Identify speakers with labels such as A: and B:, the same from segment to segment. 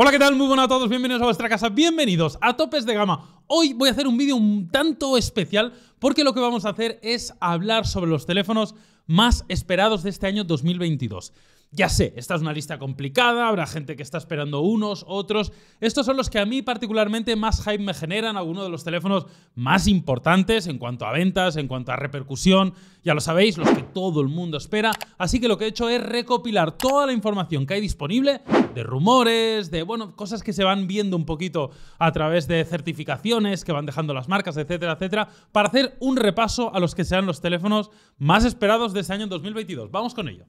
A: Hola, ¿qué tal? Muy buenas a todos, bienvenidos a vuestra casa, bienvenidos a Topes de Gama. Hoy voy a hacer un vídeo un tanto especial porque lo que vamos a hacer es hablar sobre los teléfonos más esperados de este año 2022. Ya sé, esta es una lista complicada, habrá gente que está esperando unos, otros. Estos son los que a mí particularmente más hype me generan, algunos de los teléfonos más importantes en cuanto a ventas, en cuanto a repercusión, ya lo sabéis, los que todo el mundo espera. Así que lo que he hecho es recopilar toda la información que hay disponible, de rumores, de bueno, cosas que se van viendo un poquito a través de certificaciones que van dejando las marcas, etcétera, etcétera, para hacer un repaso a los que sean los teléfonos más esperados de ese año 2022. Vamos con ello.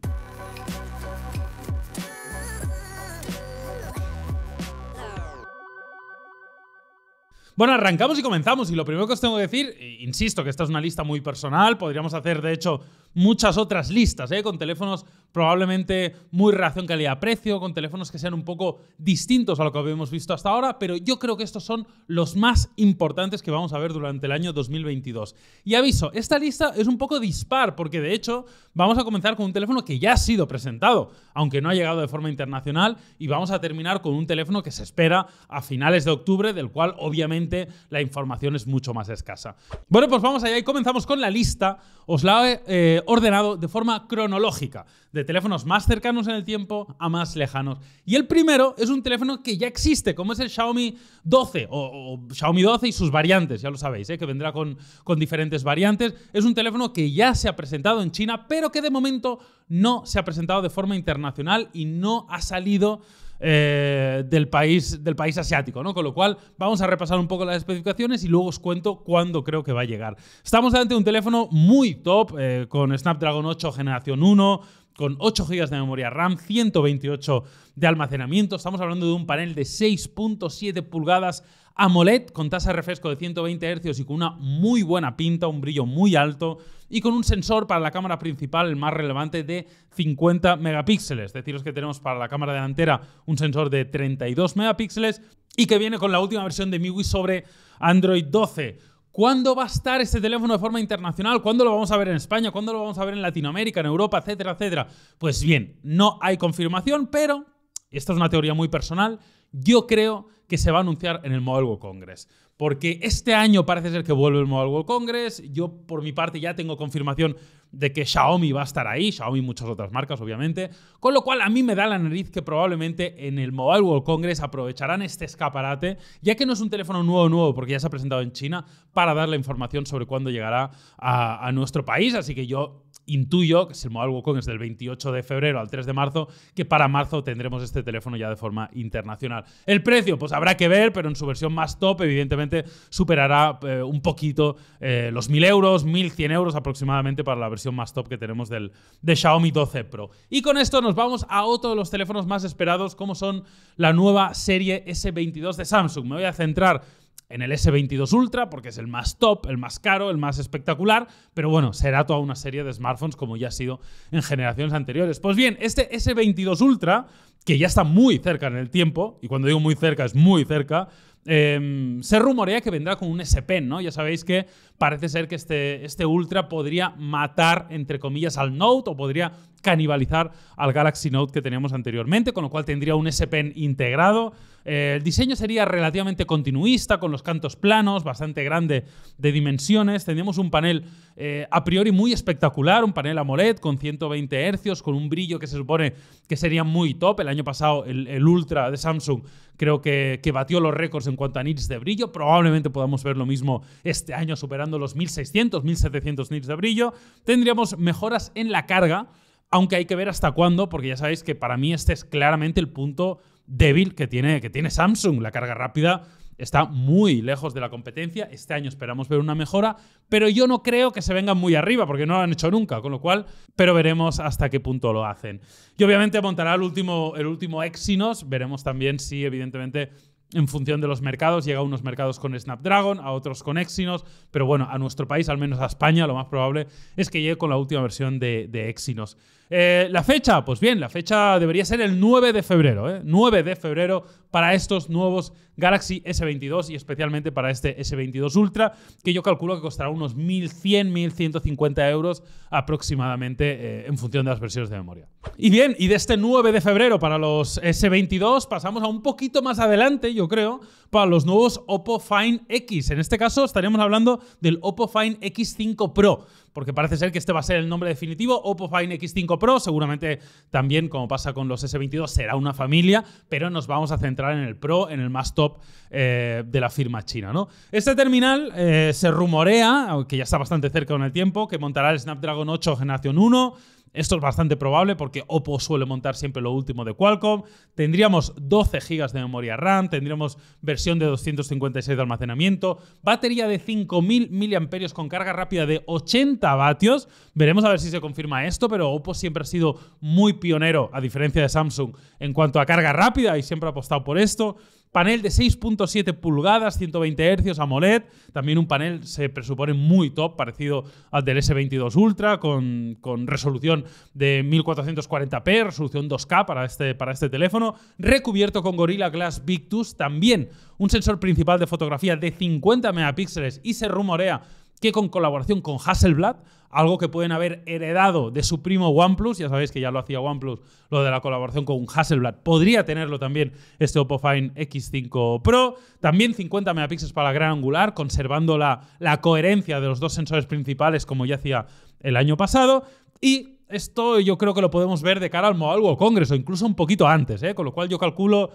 A: Bueno, arrancamos y comenzamos. Y lo primero que os tengo que decir, eh, insisto que esta es una lista muy personal, podríamos hacer de hecho muchas otras listas, ¿eh? con teléfonos probablemente muy relación calidad-precio, con teléfonos que sean un poco distintos a lo que habíamos visto hasta ahora, pero yo creo que estos son los más importantes que vamos a ver durante el año 2022. Y aviso, esta lista es un poco dispar, porque de hecho vamos a comenzar con un teléfono que ya ha sido presentado, aunque no ha llegado de forma internacional, y vamos a terminar con un teléfono que se espera a finales de octubre, del cual obviamente la información es mucho más escasa. Bueno, pues vamos allá y comenzamos con la lista. Os la he eh, ordenado de forma cronológica de teléfonos más cercanos en el tiempo a más lejanos. Y el primero es un teléfono que ya existe, como es el Xiaomi 12 o, Xiaomi 12 y sus variantes, ya lo sabéis, ¿eh? que vendrá con, con diferentes variantes. Es un teléfono que ya se ha presentado en China, pero que de momento no se ha presentado de forma internacional y no ha salido... Eh, del, país, del país asiático, ¿no? Con lo cual vamos a repasar un poco las especificaciones y luego os cuento cuándo creo que va a llegar. Estamos delante de un teléfono muy top, eh, con Snapdragon 8 generación 1, con 8 GB de memoria RAM, 128 de almacenamiento. Estamos hablando de un panel de 6.7 pulgadas AMOLED con tasa de refresco de 120 Hz y con una muy buena pinta, un brillo muy alto y con un sensor para la cámara principal, el más relevante, de 50 megapíxeles. Deciros que tenemos para la cámara delantera un sensor de 32 megapíxeles y que viene con la última versión de MIUI sobre Android 12. ¿Cuándo va a estar este teléfono de forma internacional? ¿Cuándo lo vamos a ver en España? ¿Cuándo lo vamos a ver en Latinoamérica, en Europa, etcétera, etcétera? Pues bien, no hay confirmación, pero, esta es una teoría muy personal, yo creo que se va a anunciar en el Mobile World Congress porque este año parece ser que vuelve el Mobile World Congress. Yo, por mi parte, ya tengo confirmación de que Xiaomi va a estar ahí, Xiaomi y muchas otras marcas, obviamente. Con lo cual, a mí me da la nariz que probablemente en el Mobile World Congress aprovecharán este escaparate, ya que no es un teléfono nuevo, nuevo, porque ya se ha presentado en China, para dar la información sobre cuándo llegará a, a nuestro país. Así que yo intuyo, que el modal algo es del 28 de febrero al 3 de marzo, que para marzo tendremos este teléfono ya de forma internacional. El precio, pues habrá que ver, pero en su versión más top, evidentemente, superará eh, un poquito eh, los 1000 euros, 1100 euros aproximadamente para la versión más top que tenemos del de Xiaomi 12 Pro. Y con esto nos vamos a otro de los teléfonos más esperados, como son la nueva serie S22 de Samsung. Me voy a centrar en el S22 Ultra, porque es el más top, el más caro, el más espectacular, pero bueno, será toda una serie de smartphones como ya ha sido en generaciones anteriores. Pues bien, este S22 Ultra, que ya está muy cerca en el tiempo, y cuando digo muy cerca es muy cerca, eh, se rumorea que vendrá con un S Pen, ¿no? Ya sabéis que parece ser que este, este Ultra podría matar, entre comillas, al Note o podría canibalizar al Galaxy Note que teníamos anteriormente, con lo cual tendría un S Pen integrado. Eh, el diseño sería relativamente continuista, con los cantos planos, bastante grande de dimensiones. Tendríamos un panel eh, a priori muy espectacular, un panel AMOLED con 120 Hz, con un brillo que se supone que sería muy top. El año pasado el, el Ultra de Samsung creo que, que batió los récords en cuanto a nits de brillo. Probablemente podamos ver lo mismo este año superando los 1600, 1700 nits de brillo, tendríamos mejoras en la carga, aunque hay que ver hasta cuándo, porque ya sabéis que para mí este es claramente el punto débil que tiene, que tiene Samsung, la carga rápida está muy lejos de la competencia. Este año esperamos ver una mejora, pero yo no creo que se vengan muy arriba porque no lo han hecho nunca, con lo cual, pero veremos hasta qué punto lo hacen. Y obviamente montará el último, el último Exynos, veremos también si evidentemente en función de los mercados. Llega a unos mercados con Snapdragon, a otros con Exynos, pero bueno, a nuestro país, al menos a España, lo más probable es que llegue con la última versión de, Exynos. Eh, la fecha, pues bien, la fecha debería ser el 9 de febrero, ¿eh? 9 de febrero para estos nuevos Galaxy S22 y especialmente para este S22 Ultra, que yo calculo que costará unos 1.100, 1.150 euros aproximadamente eh, en función de las versiones de memoria. Y bien, y de este 9 de febrero para los S22 pasamos a un poquito más adelante, yo creo, para los nuevos Oppo Find X. En este caso estaríamos hablando del Oppo Find X5 Pro porque parece ser que este va a ser el nombre definitivo. Oppo Fine X5 Pro, seguramente también, como pasa con los S22, será una familia, pero nos vamos a centrar en el Pro, en el más top eh, de la firma china. ¿no? Este terminal eh, se rumorea, aunque ya está bastante cerca con el tiempo, que montará el Snapdragon 8 Generación 1 esto es bastante probable porque Oppo suele montar siempre lo último de Qualcomm. Tendríamos 12 GB de memoria RAM, tendríamos versión de 256 de almacenamiento, batería de 5000 mAh con carga rápida de 80 vatios. Veremos a ver si se confirma esto, pero Oppo siempre ha sido muy pionero, a diferencia de Samsung, en cuanto a carga rápida y siempre ha apostado por esto. Panel de 6.7 pulgadas, 120 Hz AMOLED. También un panel, se presupone, muy top, parecido al del S22 Ultra, con, resolución de 1440p, resolución 2K para este, para este teléfono. Recubierto con Gorilla Glass Victus. También un sensor principal de fotografía de 50 megapíxeles y se rumorea que con colaboración con Hasselblad, algo que pueden haber heredado de su primo OnePlus, ya sabéis que ya lo hacía OnePlus, lo de la colaboración con Hasselblad, podría tenerlo también este Oppo Find X5 Pro, también 50 megapíxeles para la gran angular, conservando la, coherencia de los dos sensores principales como ya hacía el año pasado, y esto yo creo que lo podemos ver de cara al Mobile o Congreso, incluso un poquito antes, ¿eh? con lo cual yo calculo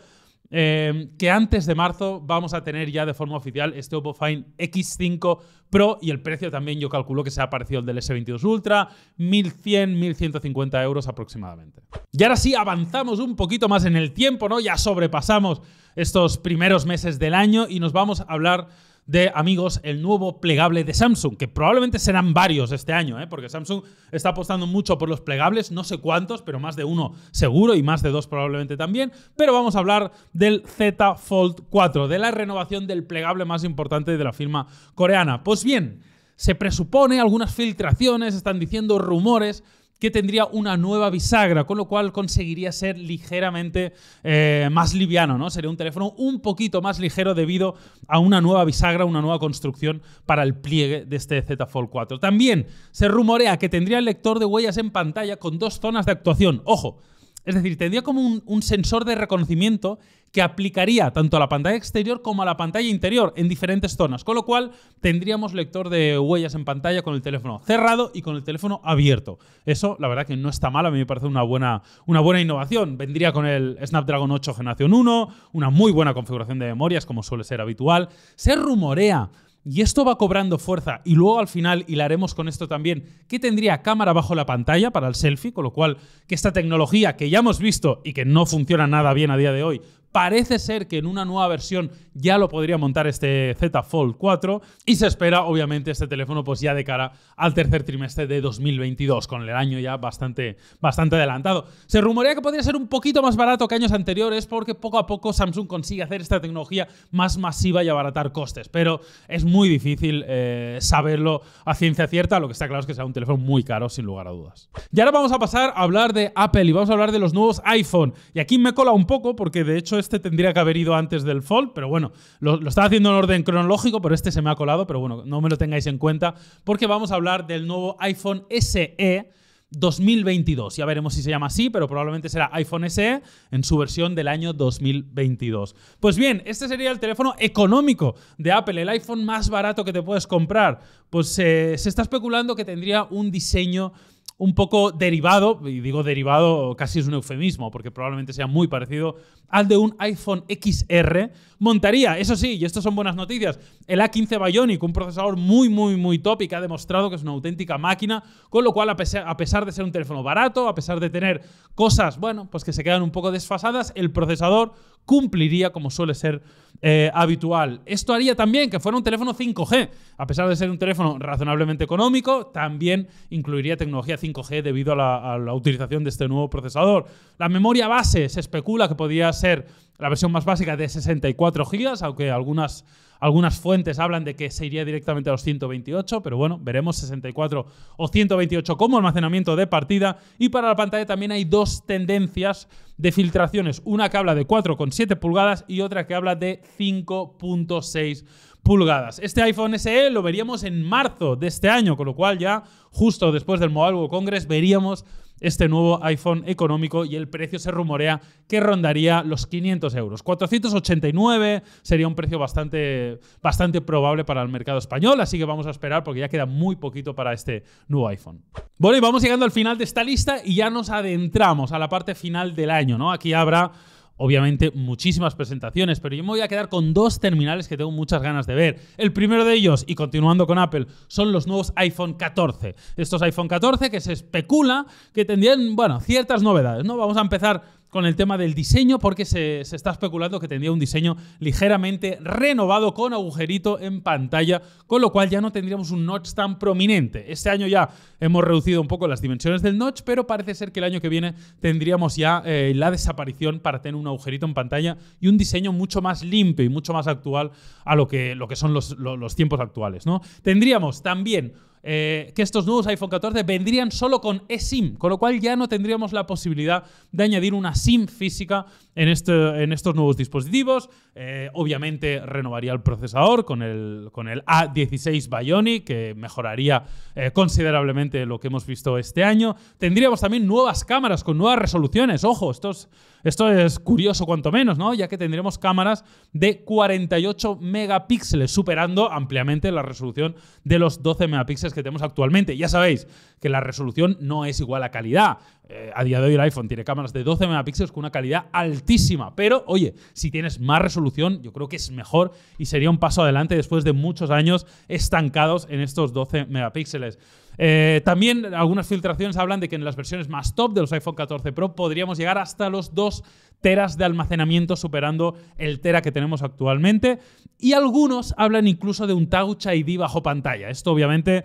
A: Em, que antes de marzo vamos a tener ya de forma oficial este Oppo Find X5 Pro y el precio también yo calculo que se ha parecido al del S22 Ultra, 1100, 1150 euros aproximadamente. Y ahora sí, avanzamos un poquito más en el tiempo, ¿no? Ya sobrepasamos estos primeros meses del año y nos vamos a hablar de amigos el nuevo plegable de Samsung, que probablemente serán varios este año, ¿eh? porque Samsung está apostando mucho por los plegables, no sé cuántos, pero más de uno seguro y más de dos probablemente también. Pero vamos a hablar del Z Fold 4, de la renovación del plegable más importante de la firma coreana. Pues bien, se presupone, algunas filtraciones, están diciendo rumores que tendría una nueva bisagra, con lo cual conseguiría ser ligeramente eh, más liviano, ¿no? Sería un teléfono un poquito más ligero debido a una nueva bisagra, una nueva construcción para el pliegue de este Z Fold 4. También se rumorea que tendría el lector de huellas en pantalla con dos zonas de actuación. Ojo, es decir, tendría como un, sensor de reconocimiento que aplicaría tanto a la pantalla exterior como a la pantalla interior en diferentes zonas, con lo cual tendríamos lector de huellas en pantalla con el teléfono cerrado y con el teléfono abierto. Eso, la verdad que no está mal, a mí me parece una buena, una buena innovación. Vendría con el Snapdragon 8 Generación 1, una muy buena configuración de memorias como suele ser habitual. Se rumorea y esto va cobrando fuerza y luego al final y haremos con esto también, que tendría cámara bajo la pantalla para el selfie, con lo cual que esta tecnología que ya hemos visto y que no funciona nada bien a día de hoy Parece ser que en una nueva versión ya lo podría montar este Z Fold 4 y se espera obviamente este teléfono pues ya de cara al tercer trimestre de 2022 con el año ya bastante, bastante adelantado. Se rumorea que podría ser un poquito más barato que años anteriores porque poco a poco Samsung consigue hacer esta tecnología más masiva y abaratar costes, pero es muy difícil eh, saberlo a ciencia cierta, lo que está claro es que será un teléfono muy caro sin lugar a dudas. Y ahora vamos a pasar a hablar de Apple y vamos a hablar de los nuevos iPhone y aquí me cola un poco porque de hecho es este tendría que haber ido antes del Fold, pero bueno, lo, está estaba haciendo en orden cronológico, pero este se me ha colado, pero bueno, no me lo tengáis en cuenta, porque vamos a hablar del nuevo iPhone SE. 2022. Ya veremos si se llama así, pero probablemente será iPhone SE en su versión del año 2022. Pues bien, este sería el teléfono económico de Apple, el iPhone más barato que te puedes comprar. Pues eh, se está especulando que tendría un diseño un poco derivado, y digo derivado casi es un eufemismo, porque probablemente sea muy parecido al de un iPhone XR, montaría, eso sí, y esto son buenas noticias, el A15 Bionic, un procesador muy, muy, muy top y que ha demostrado que es una auténtica máquina, con lo cual, a pesar de ser un teléfono barato, a pesar de tener cosas, bueno, pues que se quedan un poco desfasadas, el procesador cumpliría como suele ser eh, habitual. Esto haría también que fuera un teléfono 5G. A pesar de ser un teléfono razonablemente económico, también incluiría tecnología 5G debido a la, utilización de este nuevo procesador. La memoria base se especula que podría ser la versión más básica de 64 GB, aunque algunas, algunas fuentes hablan de que se iría directamente a los 128, pero bueno, veremos 64 o 128 como almacenamiento de partida. Y para la pantalla también hay dos tendencias de filtraciones, una que habla de 4,7 pulgadas y otra que habla de 5.6 pulgadas. Este iPhone SE lo veríamos en marzo de este año, con lo cual ya justo después del Mobile World Congress veríamos este nuevo iPhone económico y el precio se rumorea que rondaría los 500 euros. 489 sería un precio bastante, bastante probable para el mercado español, así que vamos a esperar porque ya queda muy poquito para este nuevo iPhone. Bueno, y vamos llegando al final de esta lista y ya nos adentramos a la parte final del año, ¿no? Aquí habrá obviamente muchísimas presentaciones, pero yo me voy a quedar con dos terminales que tengo muchas ganas de ver. El primero de ellos, y continuando con Apple, son los nuevos iPhone 14. Estos iPhone 14 que se especula que tendrían, bueno, ciertas novedades, ¿no? Vamos a empezar con el tema del diseño, porque se, está especulando que tendría un diseño ligeramente renovado con agujerito en pantalla, con lo cual ya no tendríamos un notch tan prominente. Este año ya hemos reducido un poco las dimensiones del notch, pero parece ser que el año que viene tendríamos ya eh, la desaparición para tener un agujerito en pantalla y un diseño mucho más limpio y mucho más actual a lo que, lo que son los, los tiempos actuales. ¿no? Tendríamos también eh, que estos nuevos iPhone 14 vendrían solo con eSIM, con lo cual ya no tendríamos la posibilidad de añadir una SIM física este, en, estos nuevos dispositivos. Eh, obviamente renovaría el procesador con el, con el A16 Bionic, que mejoraría eh, considerablemente lo que hemos visto este año. Tendríamos también nuevas cámaras con nuevas resoluciones. Ojo, esto es, esto es curioso cuanto menos, ¿no? Ya que tendremos cámaras de 48 megapíxeles, superando ampliamente la resolución de los 12 megapíxeles que tenemos actualmente. Ya sabéis que la resolución no es igual a calidad. Eh, a día de hoy el iPhone tiene cámaras de 12 megapíxeles con una calidad altísima, pero oye, si tienes más resolución, yo creo que es mejor y sería un paso adelante después de muchos años estancados en estos 12 megapíxeles. Eh, también algunas filtraciones hablan de que en las versiones más top de los iPhone 14 Pro podríamos llegar hasta los 2 teras de almacenamiento superando el tera que tenemos actualmente y algunos hablan incluso de un Touch ID bajo pantalla. Esto obviamente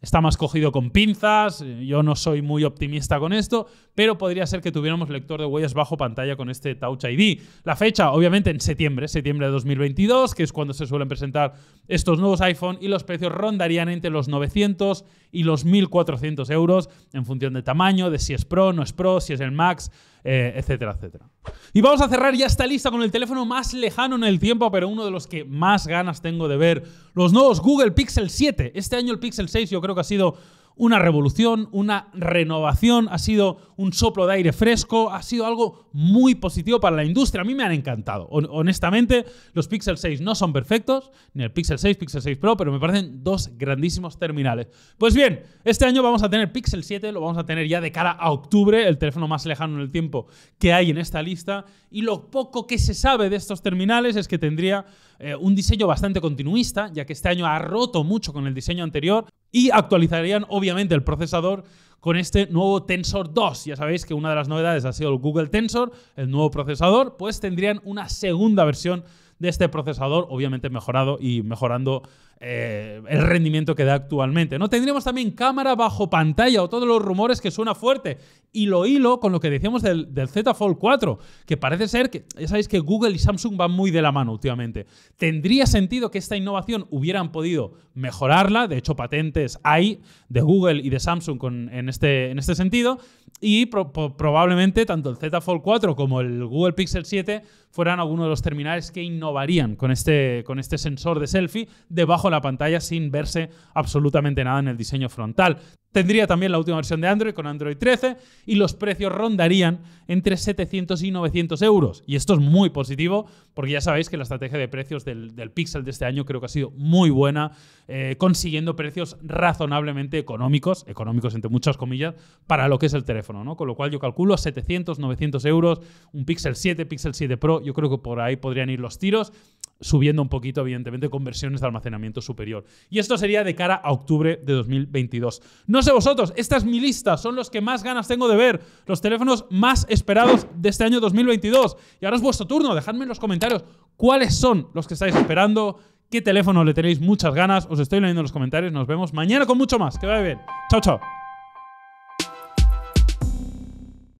A: está más cogido con pinzas, eh, yo no soy muy optimista con esto, pero podría ser que tuviéramos lector de huellas bajo pantalla con este Touch ID. La fecha, obviamente, en septiembre, septiembre de 2022, que es cuando se suelen presentar estos nuevos iPhone y los precios rondarían entre los 900 y los 1400 euros en función de tamaño, de si es Pro, no es Pro, si es el Max, eh, etcétera, etcétera. Y vamos a cerrar ya esta lista con el teléfono más lejano en el tiempo, pero uno de los que más ganas tengo de ver. Los nuevos Google Pixel 7. Este año el Pixel 6 yo creo que ha sido una revolución, una renovación, ha sido un soplo de aire fresco, ha sido algo muy positivo para la industria. A mí me han encantado. Honestamente, los Pixel 6 no son perfectos, ni el Pixel 6, Pixel 6 Pro, pero me parecen dos grandísimos terminales. Pues bien, este año vamos a tener Pixel 7, lo vamos a tener ya de cara a octubre, el teléfono más lejano en el tiempo que hay en esta lista, y lo poco que se sabe de estos terminales es que tendría eh, un diseño bastante continuista, ya que este año ha roto mucho con el diseño anterior, y actualizarían obviamente el procesador con este nuevo Tensor 2. Ya sabéis que una de las novedades ha sido el Google Tensor, el nuevo procesador, pues tendrían una segunda versión de este procesador, obviamente mejorado y mejorando eh, el rendimiento que da actualmente. ¿no? Tendríamos también cámara bajo pantalla o todos los rumores que suena fuerte. Y lo hilo con lo que decíamos del, Z Fold 4, que parece ser que, ya sabéis que Google y Samsung van muy de la mano últimamente. Tendría sentido que esta innovación hubieran podido mejorarla, de hecho patentes hay de Google y de Samsung en, este, en este sentido, y probablemente tanto el Z Fold 4 como el Google Pixel 7 fueran algunos de los terminales que innovarían con este, con este sensor de selfie debajo la pantalla sin verse absolutamente nada en el diseño frontal. Tendría también la última versión de Android con Android 13 y los precios rondarían entre 700 y 900 euros. Y esto es muy positivo porque ya sabéis que la estrategia de precios del, Pixel de este año creo que ha sido muy buena, eh, consiguiendo precios razonablemente económicos, económicos entre muchas comillas, para lo que es el teléfono. ¿no? Con lo cual yo calculo 700, 900 euros, un Pixel 7, Pixel 7 Pro, yo creo que por ahí podrían ir los tiros subiendo un poquito, evidentemente, con versiones de almacenamiento superior. Y esto sería de cara a octubre de 2022. No sé vosotros, esta es mi lista, son los que más ganas tengo de ver, los teléfonos más esperados de este año 2022. Y ahora es vuestro turno, dejadme en los comentarios cuáles son los que estáis esperando, qué teléfono le tenéis muchas ganas, os estoy leyendo en los comentarios, nos vemos mañana con mucho más, que vaya bien. Chao, chao.